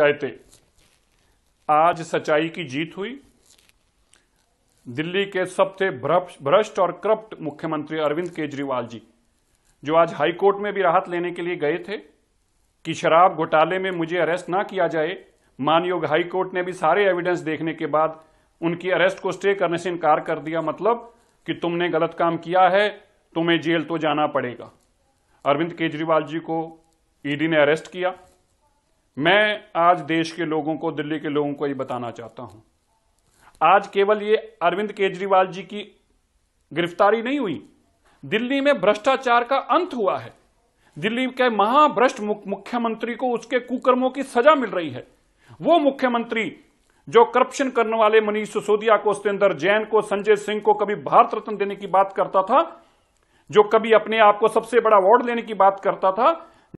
कहते आज सच्चाई की जीत हुई दिल्ली के सबसे भ्रष्ट और करप्ट मुख्यमंत्री अरविंद केजरीवाल जी जो आज हाईकोर्ट में भी राहत लेने के लिए गए थे कि शराब घोटाले में मुझे अरेस्ट ना किया जाए मानयोग हाईकोर्ट ने भी सारे एविडेंस देखने के बाद उनकी अरेस्ट को स्टे करने से इनकार कर दिया मतलब कि तुमने गलत काम किया है तुम्हें जेल तो जाना पड़ेगा अरविंद केजरीवाल जी को ईडी e ने अरेस्ट किया मैं आज देश के लोगों को दिल्ली के लोगों को ये बताना चाहता हूं आज केवल ये अरविंद केजरीवाल जी की गिरफ्तारी नहीं हुई दिल्ली में भ्रष्टाचार का अंत हुआ है दिल्ली के महाभ्रष्ट मुख्यमंत्री को उसके कुकर्मों की सजा मिल रही है वो मुख्यमंत्री जो करप्शन करने वाले मनीष सिसोदिया को सत्येंद्र जैन को संजय सिंह को कभी भारत रत्न देने की बात करता था जो कभी अपने आप को सबसे बड़ा अवार्ड लेने की बात करता था